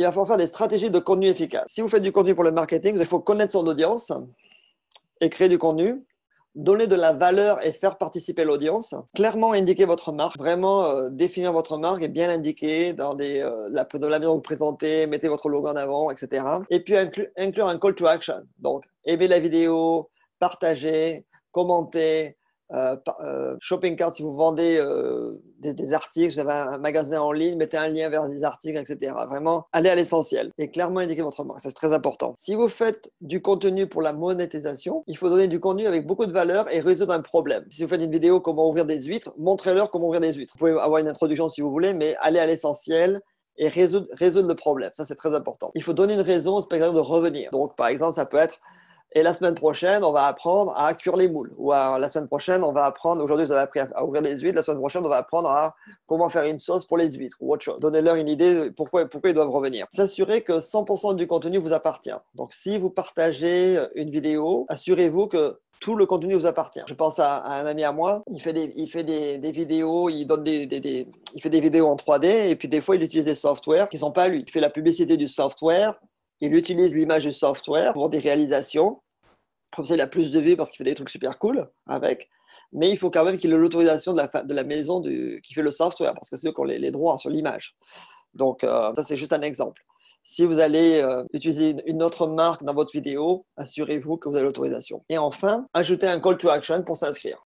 il va falloir faire des stratégies de contenu efficaces. Si vous faites du contenu pour le marketing, il faut connaître son audience et créer du contenu donner de la valeur et faire participer l'audience. Clairement indiquer votre marque, vraiment euh, définir votre marque et bien l'indiquer dans, des, euh, la, manière dont vous présentez, mettez votre logo en avant, etc. Et puis inclure un call to action. Donc, aimer la vidéo, partager, commenter, euh, euh, shopping cart, si vous vendez euh, des, des, articles, vous avez un, magasin en ligne, mettez un lien vers des articles, etc. Vraiment, allez à l'essentiel et clairement indiquer votre marque. C'est très important. Si vous faites du contenu pour la monétisation, il faut donner du contenu avec beaucoup de valeur et résoudre un problème. Si vous faites une vidéo comment ouvrir des huîtres, montrez-leur comment ouvrir des huîtres. Vous pouvez avoir une introduction si vous voulez, mais allez à l'essentiel et résoudre, le problème. Ça, c'est très important. Il faut donner une raison au spectateur de revenir. Donc, par exemple, ça peut être et la semaine prochaine, on va apprendre à cuire les moules. Ou la semaine prochaine, on va apprendre, aujourd'hui, vous avez appris à, ouvrir les huîtres. La semaine prochaine, on va apprendre à comment faire une sauce pour les huîtres ou autre chose. Donnez-leur une idée pourquoi, pourquoi ils doivent revenir. S'assurer que 100% du contenu vous appartient. Donc, si vous partagez une vidéo, assurez-vous que tout le contenu vous appartient. Je pense à, un ami à moi, il fait des, il fait des, vidéos, il donne des, il fait des vidéos en 3D et puis des fois il utilise des softwares qui sont pas lui. Il fait la publicité du software il utilise l'image du software pour des réalisations. Comme ça, il a plus de vues parce qu'il fait des trucs super cool avec. Mais il faut quand même qu'il ait l'autorisation de la, de la maison qui fait le software parce que c'est eux qui ont les, droits sur l'image. Donc, euh, ça, c'est juste un exemple. Si vous allez euh, utiliser une, autre marque dans votre vidéo, assurez-vous que vous avez l'autorisation. Et enfin, ajoutez un call to action pour s'inscrire.